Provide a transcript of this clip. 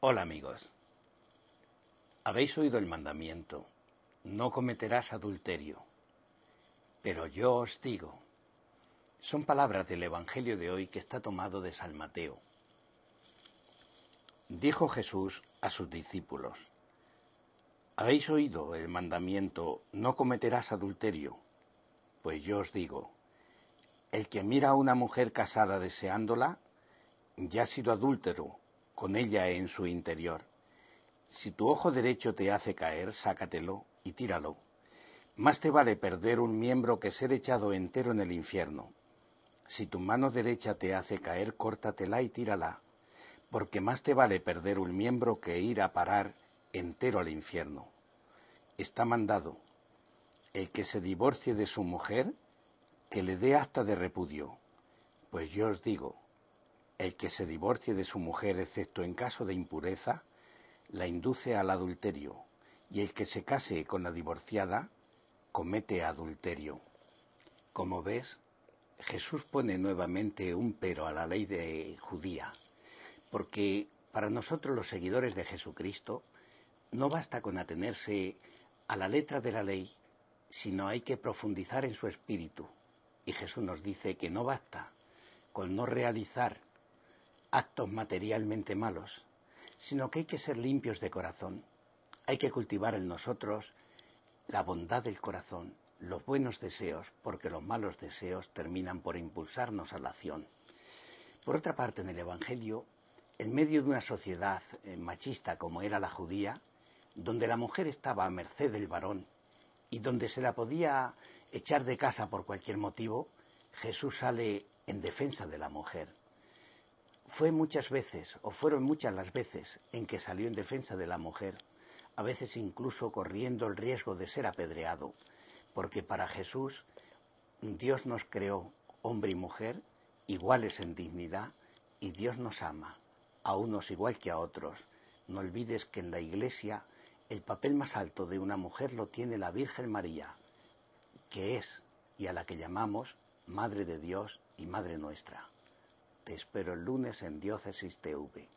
Hola amigos. Habéis oído el mandamiento, no cometerás adulterio. Pero yo os digo, son palabras del Evangelio de hoy que está tomado de San Mateo. Dijo Jesús a sus discípulos, habéis oído el mandamiento, no cometerás adulterio. Pues yo os digo, el que mira a una mujer casada deseándola, ya ha sido adúltero con ella en su interior. Si tu ojo derecho te hace caer, sácatelo y tíralo. Más te vale perder un miembro que ser echado entero en el infierno. Si tu mano derecha te hace caer, córtatela y tírala, porque más te vale perder un miembro que ir a parar entero al infierno. Está mandado, el que se divorcie de su mujer, que le dé acta de repudio, pues yo os digo, el que se divorcie de su mujer excepto en caso de impureza, la induce al adulterio, y el que se case con la divorciada, comete adulterio. Como ves, Jesús pone nuevamente un pero a la ley de judía, porque para nosotros los seguidores de Jesucristo no basta con atenerse a la letra de la ley, sino hay que profundizar en su espíritu. Y Jesús nos dice que no basta con no realizar actos materialmente malos, sino que hay que ser limpios de corazón. Hay que cultivar en nosotros la bondad del corazón, los buenos deseos, porque los malos deseos terminan por impulsarnos a la acción. Por otra parte, en el Evangelio, en medio de una sociedad eh, machista como era la judía, donde la mujer estaba a merced del varón y donde se la podía echar de casa por cualquier motivo, Jesús sale en defensa de la mujer fue muchas veces, o fueron muchas las veces, en que salió en defensa de la mujer, a veces incluso corriendo el riesgo de ser apedreado, porque para Jesús Dios nos creó, hombre y mujer, iguales en dignidad, y Dios nos ama, a unos igual que a otros. No olvides que en la Iglesia el papel más alto de una mujer lo tiene la Virgen María, que es y a la que llamamos Madre de Dios y Madre nuestra. Te espero el lunes en Diócesis TV.